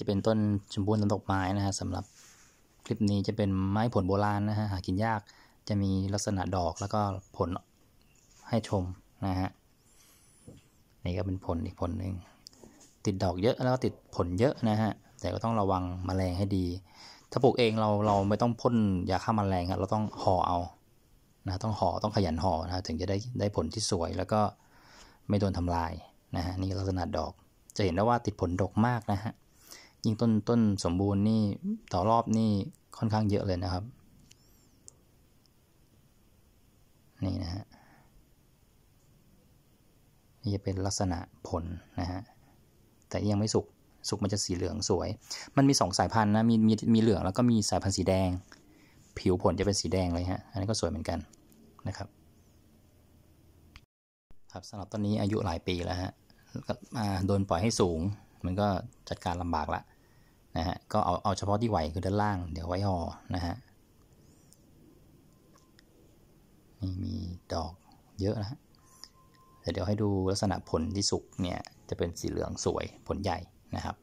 จะเป็นต้นชมพูต้นดอกไม้นะฮะสำหรับคลิปนี้จะเป็นไม้ผลโบราณนะฮะหากินยากจะมีลักษณะดอกแล้วก็ผลให้ชมนะฮะนี่ก็เป็นผลอีกผลหนึ่งติดดอกเยอะแล้วก็ติดผลเยอะนะฮะแต่ก็ต้องระวังมแมลงให้ดี ถ้าปลูกเองเราเราไม่ต้องพ่นยาฆ่ามาแมลงครเราต้องห่อเอานะต้องห่อต้องขยันห่อนะถึงจะได้ได้ผลที่สวย แล้วก็ไม่โดนทำลายนะฮะนี่ลักษณะดอกจะเห็นได้ว่าติดผลดกมากนะฮะยิ่งต้นต้นสมบูรณ์นี่ ต่อรอบนี่ค่อนข้างเยอะเลยนะครับ นี่นะฮะ นี่จะเป็นลักษณะผลนะฮะ แต่ยังไม่สุกสุกมันจะสีเหลืองสวย มันมีสองสายพันธุ์นะมีมีมีเหลืองแล้วก็มีสายพันธุ์สีแดง ผิวผลจะเป็นสีแดงเลยฮะอันนี้ก็สวยเหมือนกันนะครับครับสำหรับต้นนี้อายุหลายปีแล้วฮะโดนปล่อยให้สูง มันก็จัดการลำบากละนะฮะก็เอา เอาเฉพาะที่ไหวคือ ด้านล่าง เดี๋ยวไว้ห่อนะฮะนี่มีดอกเยอะนะฮะเดี๋ยวให้ดูลักษณะผลที่สุกเนี่ย จะเป็นสีเหลืองสวยผลใหญ่นะครับ